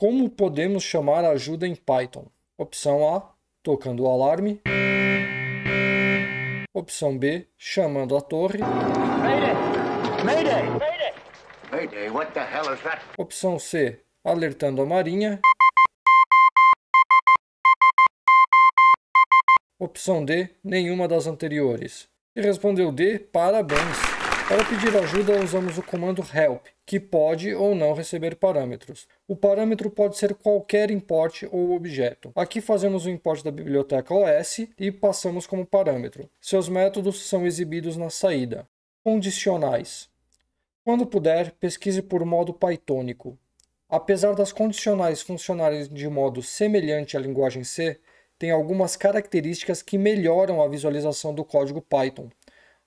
Como podemos chamar ajuda em Python? Opção A, tocando o alarme. Opção B, chamando a torre. Mayday! Mayday! Mayday! what the hell is that? Opção C, alertando a marinha. Opção D, nenhuma das anteriores. E respondeu D, parabéns! Para pedir ajuda, usamos o comando help, que pode ou não receber parâmetros. O parâmetro pode ser qualquer importe ou objeto. Aqui fazemos o import da biblioteca OS e passamos como parâmetro. Seus métodos são exibidos na saída. Condicionais. Quando puder, pesquise por modo Pythonico. Apesar das condicionais funcionarem de modo semelhante à linguagem C, tem algumas características que melhoram a visualização do código Python.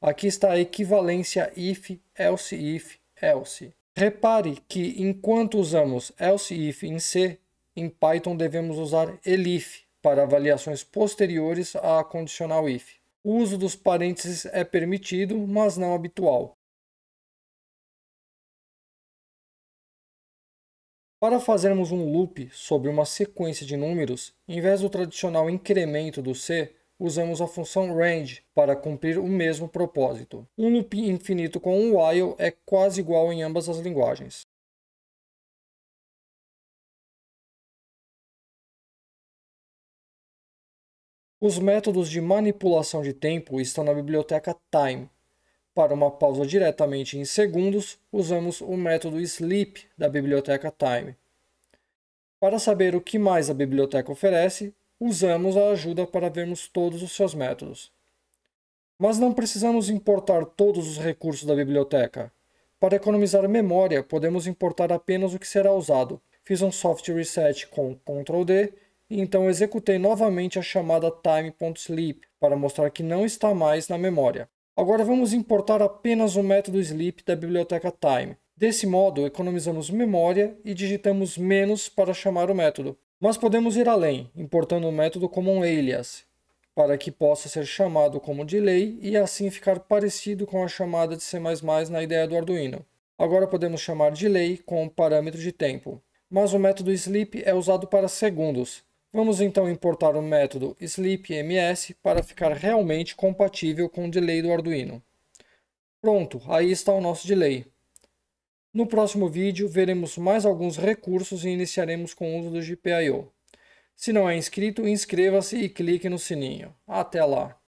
Aqui está a equivalência if, else if, else. Repare que enquanto usamos else if em C, em Python devemos usar elif para avaliações posteriores à condicional if. O uso dos parênteses é permitido, mas não habitual. Para fazermos um loop sobre uma sequência de números, em vez do tradicional incremento do C, usamos a função range para cumprir o mesmo propósito. Um loop infinito com um while é quase igual em ambas as linguagens. Os métodos de manipulação de tempo estão na biblioteca time. Para uma pausa diretamente em segundos, usamos o método sleep da biblioteca time. Para saber o que mais a biblioteca oferece, usamos a ajuda para vermos todos os seus métodos. Mas não precisamos importar todos os recursos da biblioteca. Para economizar memória, podemos importar apenas o que será usado. Fiz um soft reset com Ctrl+D e então executei novamente a chamada time.sleep para mostrar que não está mais na memória. Agora vamos importar apenas o método sleep da biblioteca time. Desse modo, economizamos memória e digitamos menos para chamar o método. Mas podemos ir além, importando o método como um alias, para que possa ser chamado como delay e assim ficar parecido com a chamada de C++ na ideia do Arduino. Agora podemos chamar delay com o parâmetro de tempo. Mas o método sleep é usado para segundos. Vamos então importar o método sleepms para ficar realmente compatível com o delay do Arduino. Pronto, aí está o nosso delay. No próximo vídeo, veremos mais alguns recursos e iniciaremos com o uso do GPIO. Se não é inscrito, inscreva-se e clique no sininho. Até lá!